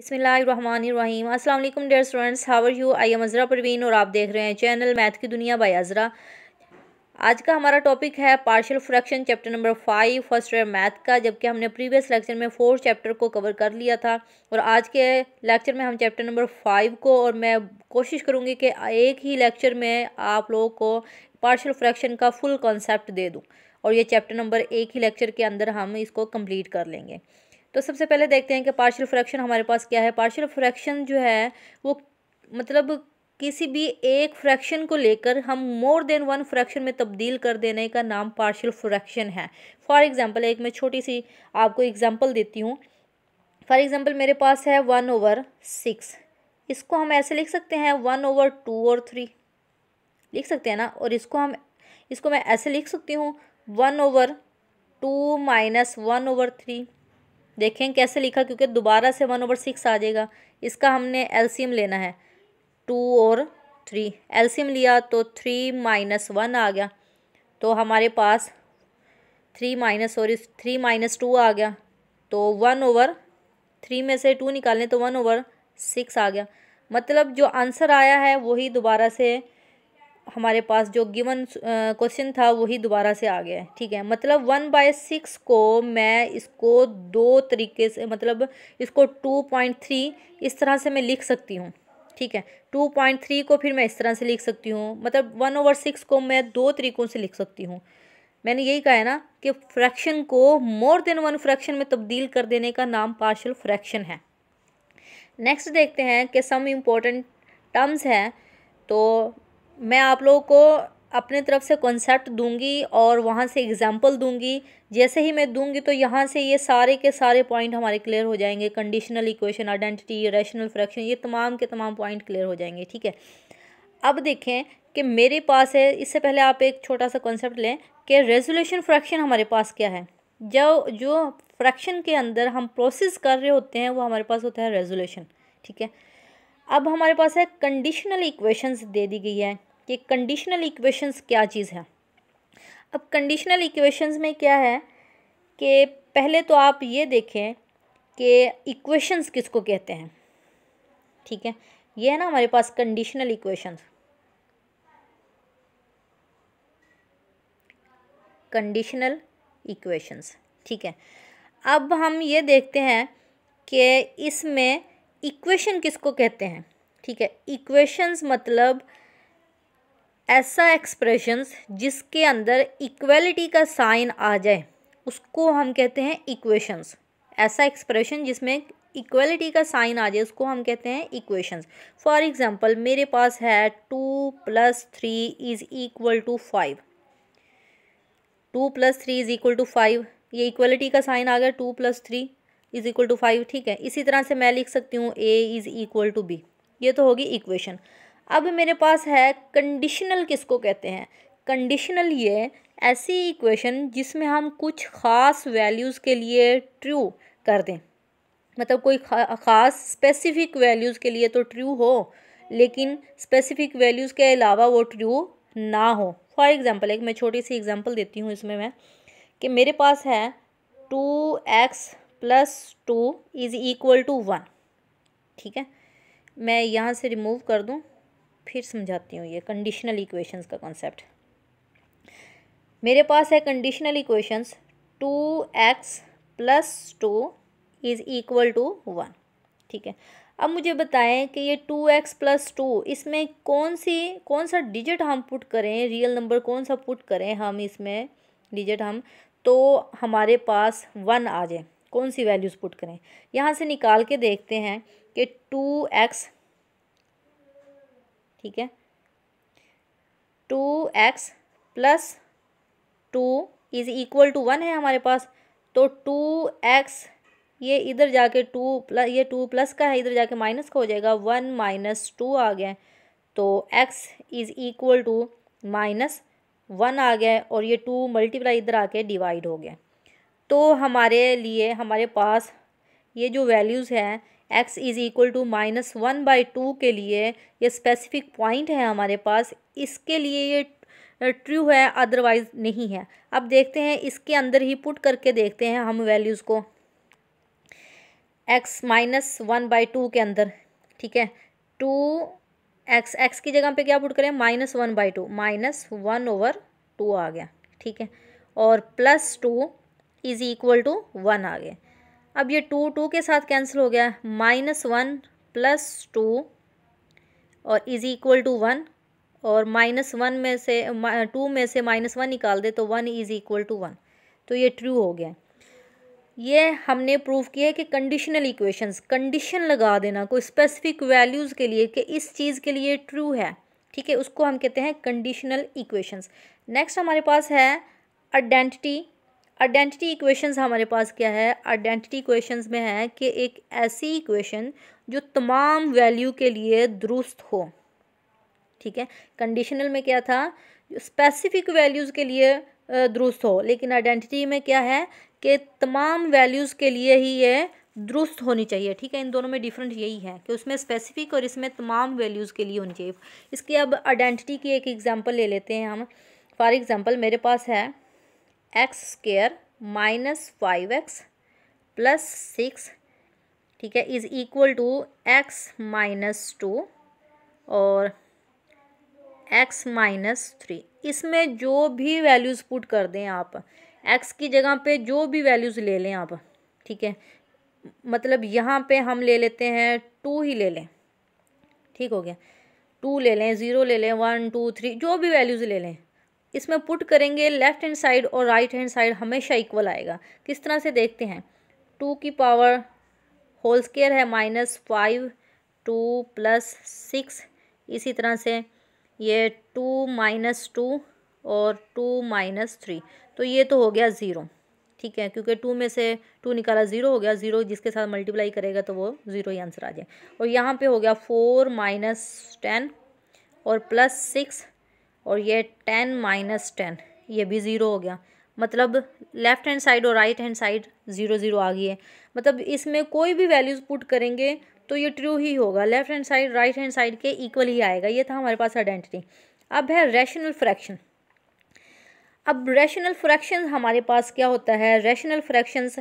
बसमीम अल्लाम dear students how are you I am Azra Parveen और आप देख रहे हैं चैनल मैथ की दुनिया बाई अज़रा आज का हमारा टॉपिक है partial fraction chapter number five first year math का जबकि हमने प्रीवियस लेक्चर में फोर चैप्टर को कवर कर लिया था और आज के लेक्चर में हम चैप्टर नंबर फाइव को और मैं कोशिश करूँगी कि एक ही लेक्चर में आप लोगों को पार्शियल फ्रैक्शन का फुल कॉन्सेप्ट दे दूँ और ये चैप्टर नंबर एक ही लेक्चर के अंदर हम इसको कम्प्लीट कर लेंगे तो सबसे पहले देखते हैं कि पार्शियल फ्रैक्शन हमारे पास क्या है पार्शियल फ्रैक्शन जो है वो मतलब किसी भी एक फ्रैक्शन को लेकर हम मोर देन वन फ्रैक्शन में तब्दील कर देने का नाम पार्शियल फ्रैक्शन है फॉर एग्ज़ाम्पल एक मैं छोटी सी आपको एग्ज़ाम्पल देती हूँ फॉर एग्ज़ाम्पल मेरे पास है वन ओवर सिक्स इसको हम ऐसे लिख सकते हैं वन ओवर टू और थ्री लिख सकते हैं ना और इसको हम इसको मैं ऐसे लिख सकती हूँ one over two minus one over three देखें कैसे लिखा क्योंकि दोबारा से वन ओवर सिक्स आ जाएगा इसका हमने एलसीएम लेना है टू और थ्री एलसीएम लिया तो थ्री माइनस वन आ गया तो हमारे पास three minus sorry three minus two आ गया तो वन ओवर थ्री में से टू निकालें तो वन ओवर सिक्स आ गया मतलब जो आंसर आया है वही दोबारा से हमारे पास जो गिवन क्वेश्चन था वही दोबारा से आ गया है ठीक है मतलब वन बाय सिक्स को मैं इसको दो तरीके से मतलब इसको टू पॉइंट थ्री इस तरह से मैं लिख सकती हूँ ठीक है टू पॉइंट थ्री को फिर मैं इस तरह से लिख सकती हूँ मतलब वन ओवर सिक्स को मैं दो तरीक़ों से लिख सकती हूँ मैंने यही कहा है ना कि फ्रैक्शन को मोर देन वन फ्रैक्शन में तब्दील कर देने का नाम पार्शल फ्रैक्शन है नेक्स्ट देखते हैं कि सम इम्पोर्टेंट टर्म्स हैं तो मैं आप लोगों को अपने तरफ से कॉन्सेप्ट दूंगी और वहाँ से एग्ज़ाम्पल दूंगी जैसे ही मैं दूंगी तो यहाँ से ये सारे के सारे पॉइंट हमारे क्लियर हो जाएंगे conditional equation identity rational fraction ये तमाम के तमाम पॉइंट क्लियर हो जाएंगे ठीक है अब देखें कि मेरे पास है इससे पहले आप एक छोटा सा कॉन्सेप्ट लें कि रेजोल्यूशन फ्रैक्शन हमारे पास क्या है जो जो फ्रैक्शन के अंदर हम प्रोसेस कर रहे होते हैं वो हमारे पास होता है रेजोल्यूशन ठीक है अब हमारे पास है कंडीशनल इक्वेशंस दे दी गई है कि कंडीशनल इक्वेशंस क्या चीज़ है अब कंडीशनल इक्वेशंस में क्या है कि पहले तो आप ये देखें कि इक्वेशंस किसको कहते हैं ठीक है ये है ना हमारे पास कंडीशनल इक्वेशंस कंडीशनल इक्वेशंस ठीक है अब हम ये देखते हैं कि इसमें इक्वेशन किसको कहते हैं ठीक है इक्वेशंस मतलब ऐसा एक्सप्रेशंस जिसके अंदर इक्वलिटी का साइन आ जाए उसको हम कहते हैं इक्वेशंस ऐसा एक्सप्रेशन जिसमें इक्वलिटी का साइन आ जाए उसको हम कहते हैं इक्वेशंस फॉर एग्जांपल मेरे पास है two plus three is equal to five two plus three is equal to five ये इक्वलिटी का साइन आ गया two plus three is equal to five ठीक है इसी तरह से मैं लिख सकती हूँ A is equal to B ये तो होगी इक्वेशन अब मेरे पास है कंडीशनल किसको कहते हैं कंडीशनल ये ऐसी इक्वेशन जिसमें हम कुछ ख़ास वैल्यूज़ के लिए ट्रू कर दें मतलब कोई ख़ास स्पेसिफ़िक वैल्यूज़ के लिए तो ट्रू हो लेकिन स्पेसिफ़िक वैल्यूज़ के अलावा वो ट्रू ना हो फॉर एग्ज़ाम्पल एक मैं छोटी सी एग्ज़ाम्पल देती हूँ इसमें मैं कि मेरे पास है two x plus two is equal to one ठीक है मैं यहाँ से रिमूव कर दूँ फिर समझाती हूँ ये कंडीशनल इक्वेशंस का कॉन्सेप्ट मेरे पास है conditional equations two x plus two is equal to one ठीक है अब मुझे बताएं कि ये टू एक्स प्लस टू इसमें कौन सी कौन सा डिजिट हम पुट करें रियल नंबर कौन सा पुट करें हम इसमें डिजिट हम तो हमारे पास वन आ जाए कौन सी वैल्यूज़ पुट करें यहाँ से निकाल के देखते हैं कि टू एक्स ठीक है two x plus two is equal to one है हमारे पास तो टू एक्स ये इधर जाके टू प्लस ये टू प्लस का है इधर जाके माइनस का हो जाएगा वन माइनस टू आ गया तो x is equal to minus one आ गया और ये टू मल्टीप्लाई इधर आके डिवाइड हो गया तो हमारे लिए हमारे पास ये जो वैल्यूज़ हैं x is equal to minus one by two के लिए ये स्पेसिफिक पॉइंट है हमारे पास इसके लिए ये ट्रू है अदरवाइज़ नहीं है अब देखते हैं इसके अंदर ही पुट करके देखते हैं हम वैल्यूज़ को x minus one by two के अंदर ठीक है टू एक्स एक्स की जगह पे क्या पुट करें minus one by two minus one over two आ गया ठीक है और plus two is equal to one आ गया अब ये टू टू के साथ कैंसिल हो गया माइनस वन प्लस टू और इज़ इक्वल टू वन और माइनस वन में से टू में से माइनस वन निकाल दे तो one is equal to one तो ये ट्रू हो गया ये हमने प्रूव किया है कि कंडीशनल इक्वेशंस कंडीशन लगा देना कोई स्पेसिफिक वैल्यूज़ के लिए कि इस चीज़ के लिए ट्रू है ठीक है उसको हम कहते हैं कंडीशनल इक्वेशंस नेक्स्ट हमारे पास है आइडेंटिटी आइडेंटिटी इक्वेशंस हमारे पास क्या है आइडेंटिटी इक्वेशंस में है कि एक ऐसी इक्वेशन जो तमाम वैल्यू के लिए दुरुस्त हो ठीक है कंडीशनल में क्या था स्पेसिफिक वैल्यूज़ के लिए दुरुस्त हो लेकिन आइडेंटिटी में क्या है कि तमाम वैल्यूज़ के लिए ही ये दुरुस्त होनी चाहिए ठीक है इन दोनों में डिफरेंट यही है कि उसमें स्पेसिफिक और इसमें तमाम वैल्यूज़ के लिए होनी चाहिए इसकी अब आइडेंटिटी की एक एग्ज़ाम्पल ले लेते हैं हम फॉर एग्ज़ाम्पल मेरे पास है x square minus five x plus six ठीक है is equal to x minus two और एक्स माइनस थ्री इसमें जो भी वैल्यूज़ पुट कर दें आप एक्स की जगह पे जो भी वैल्यूज़ ले लें आप ठीक है मतलब यहाँ पे हम ले लेते हैं टू ही ले लें ठीक हो गया टू ले लें ज़ीरो ले लें वन टू थ्री जो भी वैल्यूज़ ले लें इसमें पुट करेंगे लेफ्ट हैंड साइड और राइट हैंड साइड हमेशा इक्वल आएगा किस तरह से देखते हैं टू की पावर होल स्केयर है minus five two plus six इसी तरह से ये टू माइनस टू और टू माइनस थ्री तो ये तो हो गया ज़ीरो ठीक है क्योंकि टू में से टू निकाला ज़ीरो हो गया ज़ीरो जिसके साथ मल्टीप्लाई करेगा तो वो ज़ीरो ही आंसर आ जाए और यहाँ पे हो गया फोर माइनस टेन और प्लस सिक्स और ये टेन माइनस टेन ये भी ज़ीरो हो गया मतलब लेफ़्ट हैंड साइड और right hand side zero zero आ गई है मतलब इसमें कोई भी वैल्यूज़ पुट करेंगे तो ये ट्रू ही होगा left hand side right hand side के इक्वल ही आएगा ये था हमारे पास आइडेंटिटी अब है रैशनल फ्रैक्शन अब रैशनल फ्रैक्शन हमारे पास क्या होता है रैशनल फ्रैक्शंस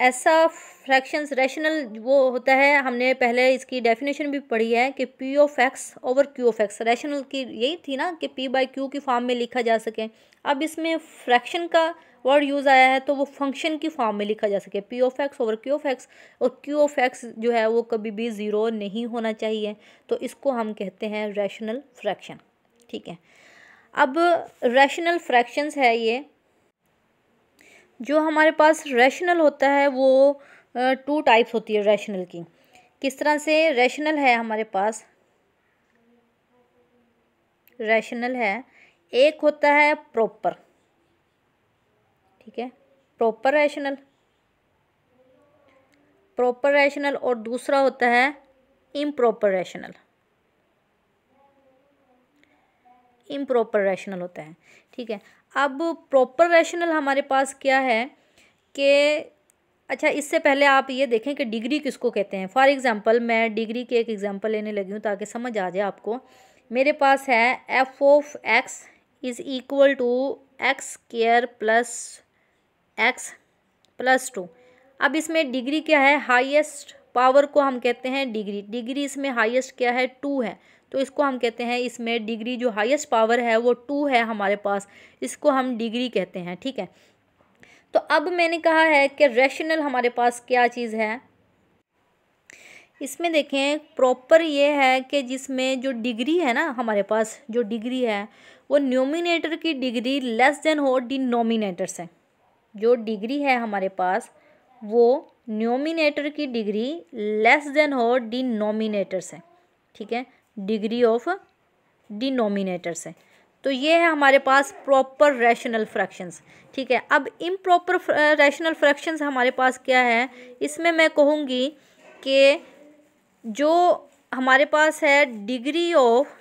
ऐसा फ्रैक्शंस रैशनल वो होता है हमने पहले इसकी डेफिनेशन भी पढ़ी है कि P of x over Q of x rational की यही थी ना कि पी बाई क्यू की फॉर्म में लिखा जा सके अब इसमें फ्रैक्शन का वर्ड यूज़ आया है तो वो फंक्शन की फॉर्म में लिखा जा सके P of x over Q of x और क्यू ऑफ एक्स जो है वो कभी भी ज़ीरो नहीं होना चाहिए तो इसको हम कहते हैं रैशनल फ्रैक्शन ठीक है अब रैशनल फ्रैक्शंस है ये जो हमारे पास रैशनल होता है वो टू टाइप्स होती है रैशनल की किस तरह से रैशनल है हमारे पास रैशनल है एक होता है प्रॉपर ठीक है प्रॉपर रैशनल प्रॉपर रैशनल और दूसरा होता है इम्प्रॉपर रैशनल इम्प्रॉपर रैशनल होता है ठीक है अब प्रॉपर रैशनल हमारे पास क्या है कि अच्छा इससे पहले आप ये देखें कि डिग्री किसको कहते हैं फॉर एग्ज़ाम्पल मैं डिग्री की एक एग्ज़ाम्पल लेने लगी हूँ ताकि समझ आ जाए आपको मेरे पास है F of x is equal to x square plus x plus two अब इसमें डिग्री क्या है हाईएस्ट पावर को हम कहते हैं डिग्री डिग्री इसमें हाईएस्ट क्या है टू है तो इसको हम कहते हैं इसमें डिग्री जो हाईएस्ट पावर है वो टू है हमारे पास इसको हम डिग्री कहते हैं ठीक है तो अब मैंने कहा है कि रैशनल हमारे पास क्या चीज़ है इसमें देखें प्रॉपर ये है कि जिसमें जो डिग्री है ना हमारे पास जो डिग्री है वो न्योमिनेटर की डिग्री लेस देन हो डिनोमिनेटर से जो डिग्री है हमारे पास वो न्योमिनेटर की डिग्री लेस देन हो डिनोमिनेटर से ठीक है डिग्री ऑफ डिनोमिनेटर से तो ये है हमारे पास प्रॉपर रैशनल फ्रैक्शंस ठीक है अब इम प्रॉपर रैशनल फ्रैक्शंस हमारे पास क्या है इसमें मैं कहूँगी कि जो हमारे पास है degree of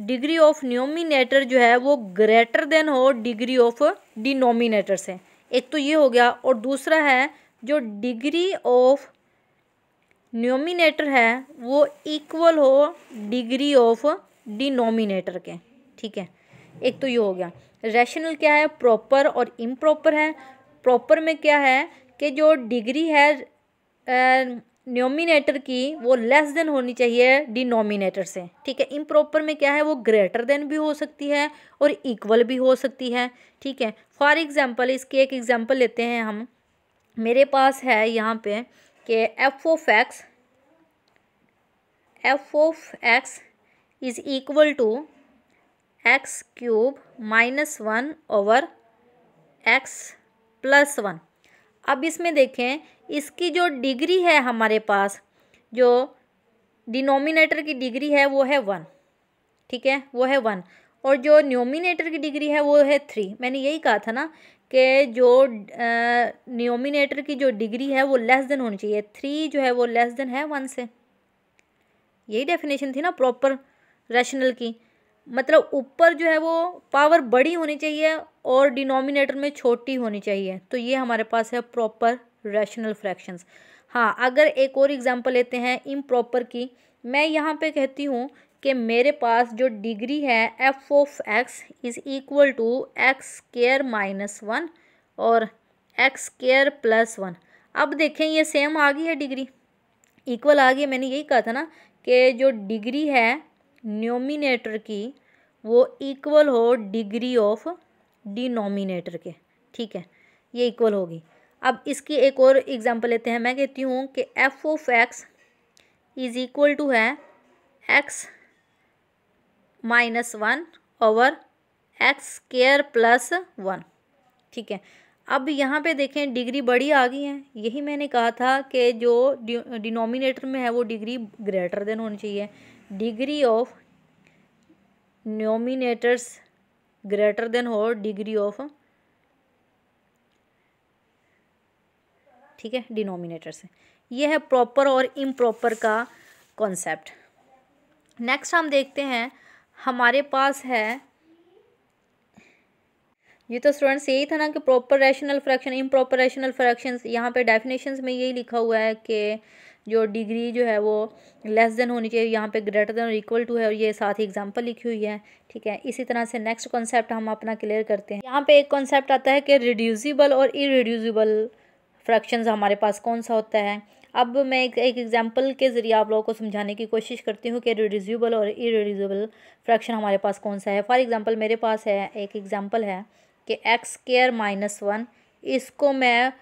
degree of numerator जो है वो ग्रेटर देन हो डिग्री ऑफ डिनोमिनेटर से एक तो ये हो गया और दूसरा है जो डिग्री ऑफ न्योमिनेटर है वो इक्वल हो डिग्री ऑफ डिनोमिनेटर के ठीक है एक तो ये हो गया रैशनल क्या है प्रॉपर और इम्प्रॉपर है प्रॉपर में क्या है कि जो डिग्री है न्योमिनेटर की वो लेस देन होनी चाहिए डिनोमिनेटर से ठीक है इम्प्रॉपर में क्या है वो ग्रेटर देन भी हो सकती है और इक्वल भी हो सकती है ठीक है फॉर एग्ज़ाम्पल इसके एक एग्ज़ाम्पल लेते हैं हम मेरे पास है यहाँ पे कि F of x F of x is equal to x cube minus one over x plus one अब इसमें देखें इसकी जो डिग्री है हमारे पास जो डिनोमिनेटर की डिग्री है वो है वन ठीक है वो है वन और जो न्योमिनेटर की डिग्री है वो है थ्री मैंने यही कहा था ना के जो नियोमिनेटर की जो डिग्री है वो लेस देन होनी चाहिए थ्री जो है वो लेस देन है वन से यही डेफिनेशन थी ना प्रॉपर रैशनल की मतलब ऊपर जो है वो पावर बड़ी होनी चाहिए और डिनोमिनेटर में छोटी होनी चाहिए तो ये हमारे पास है प्रॉपर रैशनल फ्रैक्शंस हाँ अगर एक और एग्जांपल लेते हैं इम प्रॉपर की मैं यहाँ पे कहती हूँ कि मेरे पास जो डिग्री है F of x is equal to x square minus one और एक्स स्केयर प्लस वन अब देखें ये सेम आ गई है डिग्री इक्वल आ गई मैंने यही कहा था ना कि जो डिग्री है न्योमिनेटर की वो इक्वल हो डिग्री ऑफ डिनोमिनेटर के ठीक है ये इक्वल होगी अब इसकी एक और एग्जांपल लेते हैं मैं कहती हूँ कि F of x is equal to है x minus one over x square plus one ठीक है अब यहाँ पे देखें डिग्री बड़ी आ गई है यही मैंने कहा था कि जो डिनोमिनेटर में है वो डिग्री ग्रेटर देन होनी चाहिए degree of numerators greater than हो डिग्री ऑफ ठीक है डिनोमिनेटर से यह है प्रॉपर और इम्प्रॉपर का कॉन्सेप्ट नेक्स्ट हम देखते हैं हमारे पास है ये तो स्टूडेंट्स यही था ना कि proper rational fraction improper rational fraction यहाँ पे डेफिनेशंस में यही लिखा हुआ है कि जो डिग्री जो है वो लेस देन होनी चाहिए यहाँ पे ग्रेटर देन और इक्वल टू है और ये साथ ही एग्जांपल लिखी हुई है ठीक है इसी तरह से नेक्स्ट कॉन्सेप्ट हम अपना क्लियर करते हैं यहाँ पे एक कॉन्सेप्ट आता है कि रिड्यूजिबल और इ फ्रैक्शंस हमारे पास कौन सा होता है अब मैं एक एक एग्जांपल के ज़रिए आप लोगों को समझाने की कोशिश करती हूँ कि रिड्यूजबल और इरिड्यूजिबल फ्रैक्शन हमारे पास कौन सा है फॉर एग्ज़ाम्पल मेरे पास है एक एग्ज़ाम्पल है कि एक्स केयर माइनस वन इसको मैं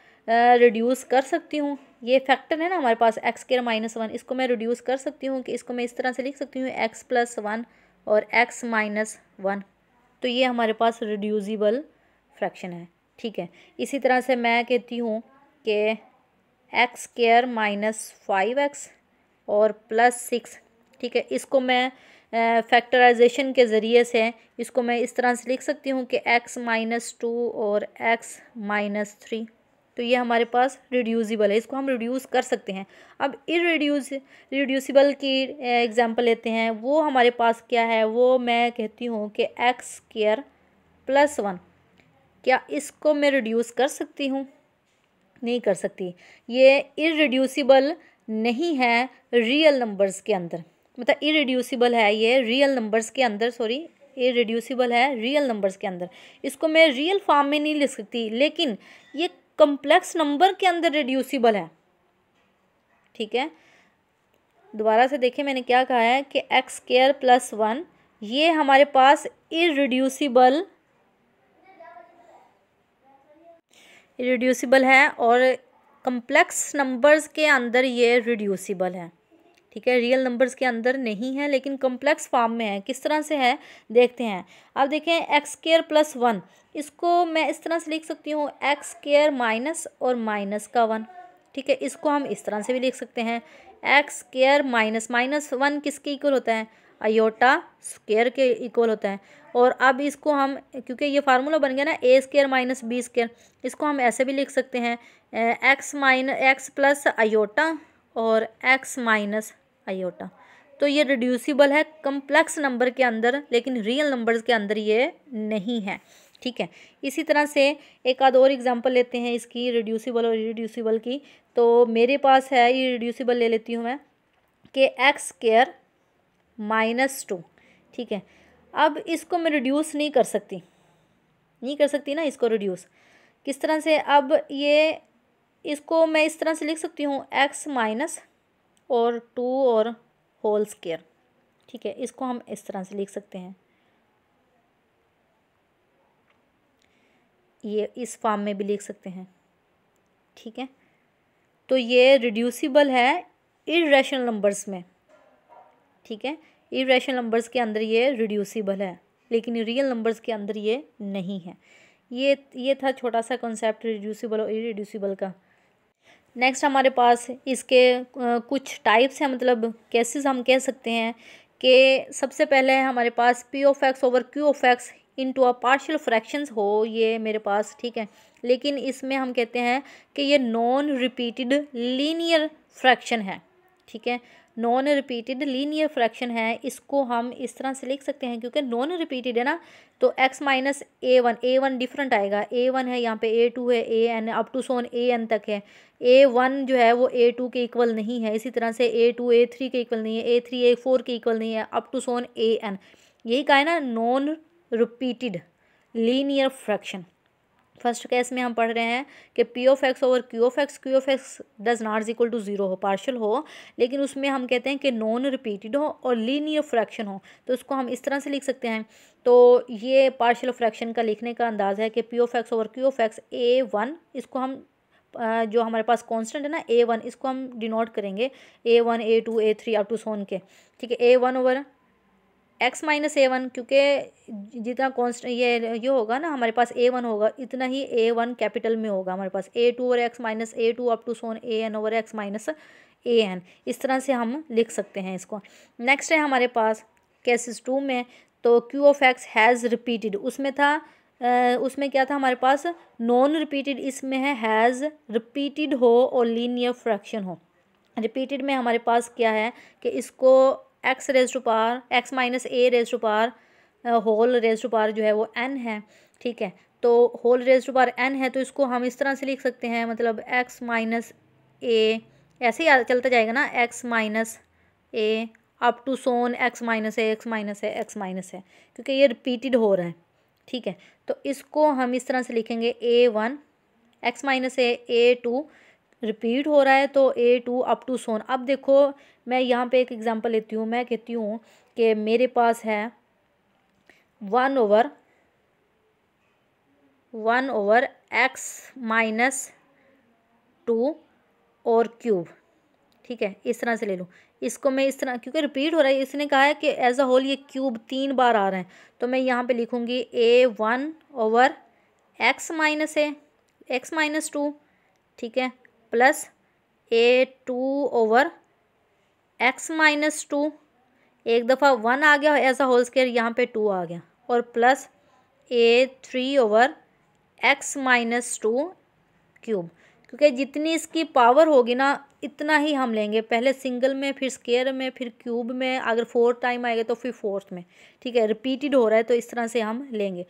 रिड्यूस कर सकती हूँ ये फैक्टर है ना हमारे पास एक्स केयर माइनस वन इसको मैं रिड्यूस कर सकती हूँ कि इसको मैं इस तरह से लिख सकती हूँ एक्स प्लस वन और एक्स माइनस वन तो ये हमारे पास रिड्यूजिबल फ्रैक्शन है ठीक है इसी तरह से मैं कहती हूँ कि x square minus five x और प्लस सिक्स ठीक है इसको मैं फैक्टराइजेशन के ज़रिए से इसको मैं इस तरह से लिख सकती हूँ कि एक्स माइनस टू और एक्स माइनस थ्री तो ये हमारे पास रिड्यूसिबल है इसको हम रिड्यूस कर सकते हैं अब रिड्यूस रिड्यूसिबल की एग्ज़ाम्पल लेते हैं वो हमारे पास क्या है वो मैं कहती हूँ कि एक्स केयर प्लस वन क्या इसको मैं रिड्यूस कर सकती हूँ नहीं कर सकती ये इरिड्यूसिबल नहीं है रियल नंबर्स के अंदर मतलब इरिड्यूसिबल है ये रियल नंबर्स के अंदर सॉरी इरिड्यूसिबल है रियल नंबर्स के अंदर इसको मैं रियल फॉर्म में नहीं लिख सकती लेकिन ये कम्प्लेक्स नंबर के अंदर रिड्यूसिबल है ठीक है दोबारा से देखें मैंने क्या कहा है कि एक्स केयर प्लस वन ये हमारे पास इरिड्यूसिबल रिड्यूसिबल है और कम्प्लेक्स नंबर्स के अंदर ये रिड्यूसिबल है ठीक है रियल नंबर्स के अंदर नहीं है लेकिन कम्प्लेक्स फॉर्म में है किस तरह से है देखते हैं अब देखें एक्स केयर प्लस वन इसको मैं इस तरह से लिख सकती हूँ एक्स केयर माइनस और माइनस का वन ठीक है इसको हम इस तरह से भी लिख सकते हैं x square minus minus one किसके इक्वल होता है अयोटा स्केयर के इक्वल होता है और अब इसको हम क्योंकि ये फार्मूला बन गया ना A square minus B square इसको हम ऐसे भी लिख सकते हैं x minus x plus iota और एक्स माइनस आयोटा तो ये रिड्यूसिबल है कम्प्लेक्स नंबर के अंदर लेकिन रियल नंबर्स के अंदर ये नहीं है ठीक है इसी तरह से एक आध और एग्जांपल लेते हैं इसकी रिड्यूसिबल और रिड्यूसिबल की तो मेरे पास है ये रिड्यूसिबल ले लेती हूँ मैं कि एक्स स्केयर माइनस टू ठीक है अब इसको मैं रिड्यूस नहीं कर सकती नहीं कर सकती ना इसको रिड्यूस किस तरह से अब ये इसको मैं इस तरह से लिख सकती हूँ एक्स माइनस और टू और होल स्केयर ठीक है इसको हम इस तरह से लिख सकते हैं ये इस फॉर्म में भी लिख सकते हैं ठीक है तो ये रिड्यूसिबल है इरेशनल नंबर्स में ठीक है इेशनल नंबर्स के अंदर ये रिड्यूसिबल है लेकिन रियल नंबर्स के अंदर ये नहीं है ये ये था छोटा सा कॉन्सेप्ट रिड्यूसिबल और इरिड्यूसिबल का नेक्स्ट हमारे पास इसके कुछ टाइप्स हैं मतलब केसेस हम कह सकते हैं कि सबसे पहले हमारे पास P of x over Q of x to a partial fraction हो ये मेरे पास ठीक है लेकिन इसमें हम कहते हैं कि ये नॉन रिपीटेड लीनियर फ्रैक्शन है ठीक है नॉन रिपीटेड लीनियर फ्रैक्शन है इसको हम इस तरह से लिख सकते हैं क्योंकि नॉन रिपीटेड है ना तो x minus A one A one different आएगा ए वन है यहाँ पे ए टू है A N up to so on A N तक है ए वन जो है वो ए टू के इक्वल नहीं है इसी तरह से ए टू ए थ्री के इक्वल नहीं है ए थ्री ए फोर के इक्वल नहीं है up to so on A N यही कहा है ना non repeated linear fraction first case में हम पढ़ रहे हैं कि P of x over Q of x Q of x does not equal to zero हो पार्शल हो लेकिन उसमें हम कहते हैं कि नॉन रिपीटेड हो और लीनियर फ्रैक्शन हो तो उसको हम इस तरह से लिख सकते हैं तो ये पार्शल फ्रैक्शन का लिखने का अंदाज है कि P of x over Q of x A one इसको हम जो हमारे पास कांस्टेंट है ना ए वन इसको हम डिनोट करेंगे a one a two A three up to so on के ठीक है a one over x minus A one क्योंकि जितना कॉन्स्ट ये ये होगा ना हमारे पास ए वन होगा इतना ही ए वन कैपिटल में होगा हमारे पास ए टू और x minus a two up to so on A n over x minus a n इस तरह से हम लिख सकते हैं इसको नेक्स्ट है हमारे पास केसेस टू में तो q of x has repeated उसमें था उसमें क्या था हमारे पास नॉन रिपीटेड इसमें है हैज़ रिपीटेड हो और लीनियर फ्रैक्शन हो रिपीटेड में हमारे पास क्या है कि इसको x raise to power x minus a raise to power whole raise to power जो है वो एन है ठीक है तो whole raise to power n है तो इसको हम इस तरह से लिख सकते हैं मतलब एक्स माइनस ए ऐसे ही चलता जाएगा ना x minus a up to so on x minus है एक्स माइनस है एक्स माइनस है क्योंकि ये रिपीटेड हो रहा है ठीक है तो इसको हम इस तरह से लिखेंगे a one x minus a a two repeat हो रहा है तो a two up to so on अब देखो मैं यहाँ पे एक एग्ज़ाम्पल लेती हूँ मैं कहती हूँ कि मेरे पास है one over one over x minus two और क्यूब ठीक है इस तरह से ले लूँ इसको मैं इस तरह क्योंकि रिपीट हो रहा है इसने कहा है कि एज अ होल ये क्यूब तीन बार आ रहे हैं तो मैं यहाँ पे लिखूँगी a one over x minus a x minus two ठीक है plus a two over x minus two एक दफ़ा वन आ गया ऐसा होल स्केयर यहाँ पे टू आ गया और plus a three over x minus two cube क्योंकि जितनी इसकी पावर होगी ना इतना ही हम लेंगे पहले सिंगल में फिर स्केयर में फिर क्यूब में अगर फोर टाइम आएगा तो फिर फोर्थ में ठीक है रिपीटेड हो रहा है तो इस तरह से हम लेंगे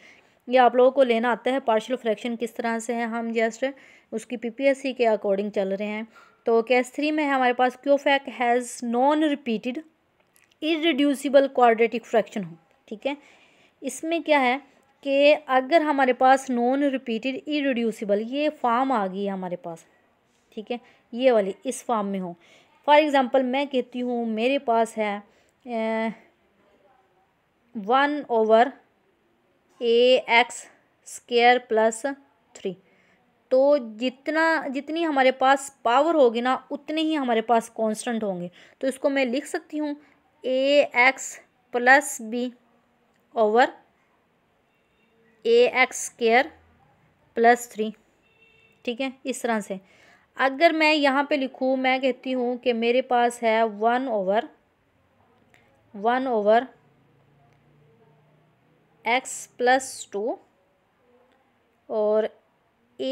ये आप लोगों को लेना आता है पार्शियल फ्रैक्शन किस तरह से है हम जस्ट उसकी पीपीएससी के अकॉर्डिंग चल रहे हैं तो केस थ्री में है हमारे पास q of x has non repeated irreducible quadratic fraction हो ठीक है इसमें क्या है कि अगर हमारे पास नॉन रिपीटेड इरिड्यूसिबल ये फॉर्म आ गई है हमारे पास ठीक है ये वाली इस फॉर्म में हो फॉर एग्ज़ाम्पल मैं कहती हूँ मेरे पास है one over a x square plus three तो जितना जितनी हमारे पास पावर होगी ना उतने ही हमारे पास कांस्टेंट होंगे तो इसको मैं लिख सकती हूँ a x plus b over a x square plus three ठीक है इस तरह से अगर मैं यहाँ पे लिखूँ मैं कहती हूँ कि मेरे पास है one over one over x plus two और a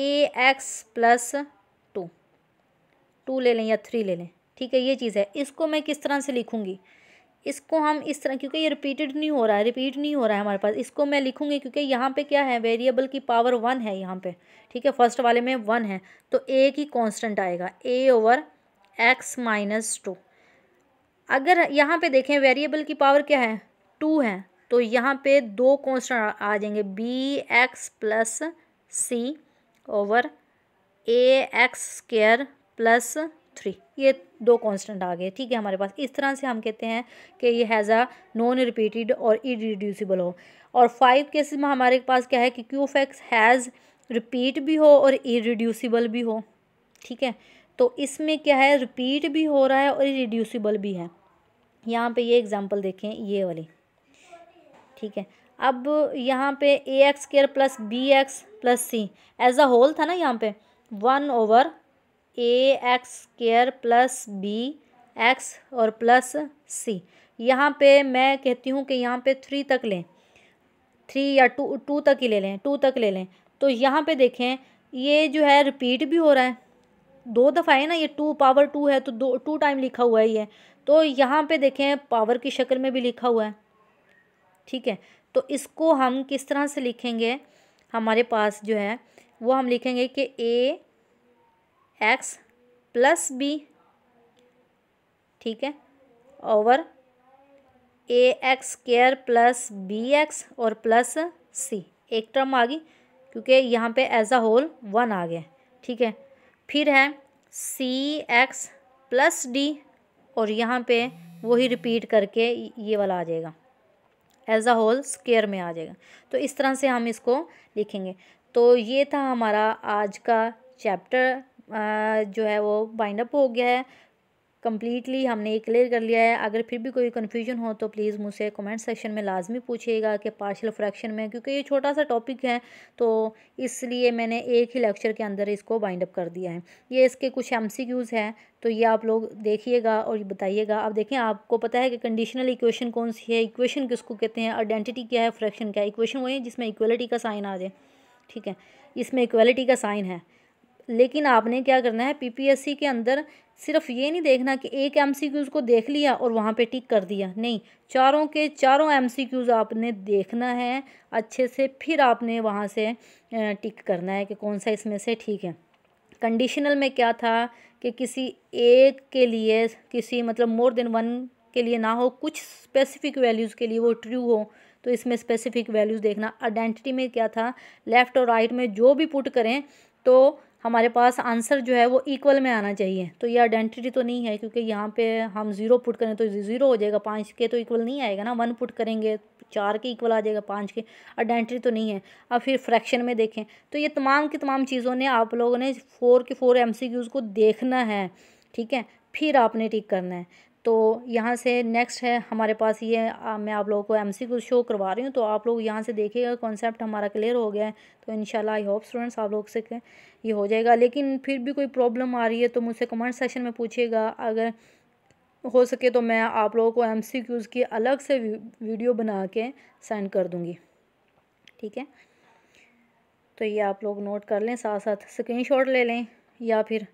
x plus two two ले लें या थ्री ले लें ठीक है ये चीज़ है इसको मैं किस तरह से लिखूँगी इसको हम इस तरह क्योंकि ये रिपीटेड नहीं हो रहा है रिपीट नहीं हो रहा है हमारे पास इसको मैं लिखूँगी क्योंकि यहाँ पे क्या है वेरिएबल की पावर वन है यहाँ पे ठीक है फर्स्ट वाले में वन है तो ए की कांस्टेंट आएगा a over x minus two अगर यहाँ पे देखें वेरिएबल की पावर क्या है टू है तो यहाँ पर दो कॉन्स्टेंट आ जाएंगे b x plus c over a x square plus three ये दो कांस्टेंट आ गए ठीक है हमारे पास इस तरह से हम कहते हैं कि ये हैज़ अ नॉन रिपीटेड और इरिड्यूसिबल हो और फाइव केसेस में हमारे पास क्या है कि q of x has repeat भी हो और इरिड्यूसिबल भी हो ठीक है तो इसमें क्या है रिपीट भी हो रहा है और इरिड्यूसिबल भी है यहाँ पे ये एग्जांपल देखें ये वाली ठीक है अब यहाँ पे a x square plus b x plus c as a whole था ना यहाँ पे one over a x square plus b x और प्लस सी यहाँ पे मैं कहती हूँ कि यहाँ पे थ्री तक लें थ्री या टू टू तक ही ले लें टू तक ले लें तो यहाँ पे देखें ये जो है रिपीट भी हो रहा है दो दफ़ा है ना ये टू पावर टू है तो दो टू टाइम लिखा हुआ है ये तो यहाँ पे देखें पावर की शक्ल में भी लिखा हुआ है ठीक है तो इसको हम किस तरह से लिखेंगे हमारे पास जो है वो हम लिखेंगे कि ए एक्स प्लस बी ठीक है over a x square plus b x और प्लस सी एक टर्म आ गई क्योंकि यहाँ पे एज अ होल वन आ गया ठीक है फिर है सी एक्स प्लस डी और यहाँ पे वही रिपीट करके ये वाला आ जाएगा एज अ होल स्केयर में आ जाएगा तो इस तरह से हम इसको लिखेंगे तो ये था हमारा आज का चैप्टर जो है वो बाइंड अप हो गया है कम्प्लीटली हमने क्लियर कर लिया है अगर फिर भी कोई कन्फ्यूजन हो तो प्लीज़ मुझसे कमेंट सेक्शन में लाजमी पूछिएगा कि पार्शियल फ्रैक्शन में क्योंकि ये छोटा सा टॉपिक है तो इसलिए मैंने एक ही लेक्चर के अंदर इसको बाइंड अप कर दिया है ये इसके कुछ एम सी क्यूज़ हैं तो ये आप लोग देखिएगा और बताइएगा अब देखें आपको पता है कि कंडीशनल इक्वेशन कौन सी है इक्वेशन किसको कहते हैं आइडेंटिटी क्या है फ्रैक्शन क्या है इक्वेशन वही है जिसमें इक्वलिटी का साइन आ जाए ठीक है इसमें इक्वलिटी का साइन है लेकिन आपने क्या करना है पीपीएससी के अंदर सिर्फ ये नहीं देखना कि एक एम सी क्यूज़ को देख लिया और वहाँ पे टिक कर दिया नहीं चारों के चारों एम सी क्यूज़ आपने देखना है अच्छे से फिर आपने वहाँ से टिक करना है कि कौन सा इसमें से ठीक है कंडीशनल में क्या था कि किसी एक के लिए किसी मतलब मोर देन वन के लिए ना हो कुछ स्पेसिफिक वैल्यूज़ के लिए वो ट्रू हो तो इसमें स्पेसिफिक वैल्यूज़ देखना आइडेंटिटी में क्या था लेफ़्ट और राइट right में जो भी पुट करें तो हमारे पास आंसर जो है वो इक्वल में आना चाहिए तो ये आइडेंटिटी तो नहीं है क्योंकि यहाँ पे हम ज़ीरो पुट करें तो ज़ीरो हो जाएगा पाँच के तो इक्वल नहीं आएगा ना वन पुट करेंगे चार के इक्वल आ जाएगा पाँच के आइडेंटिटी तो नहीं है अब फिर फ्रैक्शन में देखें तो ये तमाम की तमाम चीज़ों ने आप लोगों ने फ़ोर के फोर एम को देखना है ठीक है फिर आपने टिक करना है तो यहाँ से नेक्स्ट है हमारे पास ये आ, मैं आप लोगों को एम सी शो करवा रही हूँ तो आप लोग यहाँ से देखिएगा कॉन्सेप्ट हमारा क्लियर हो गया है तो इन आई होप स्टूडेंट्स आप लोग से ये हो जाएगा लेकिन फिर भी कोई प्रॉब्लम आ रही है तो मुझसे कमेंट सेक्शन में पूछिएगा अगर हो सके तो मैं आप लोगों को एम सी क्यूज़ की अलग से वीडियो बना के सेंड कर दूँगी ठीक है तो ये आप लोग नोट कर लें साथ साथ स्क्रीन शॉट ले लें या फिर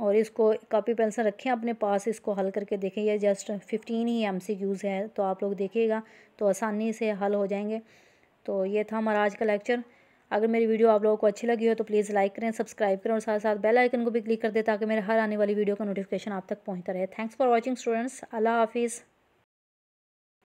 और इसको कॉपी पेंसिल रखें अपने पास इसको हल करके देखें ये जस्ट फिफ्टीन ही एम सी क्यूज़ है तो आप लोग देखिएगा तो आसानी से हल हो जाएंगे तो ये था हमारा आज का लेक्चर अगर मेरी वीडियो आप लोगों को अच्छी लगी हो तो प्लीज़ लाइक करें सब्सक्राइब करें और साथ साथ बेल आइकन को भी क्लिक कर दें ताकि मेरे हर आने वाली वीडियो का नोटिफिकेशन आप तक पहुंचता रहे थैंक्स फॉर वॉचिंग स्टूडेंट्स अल्लाह हाफिज़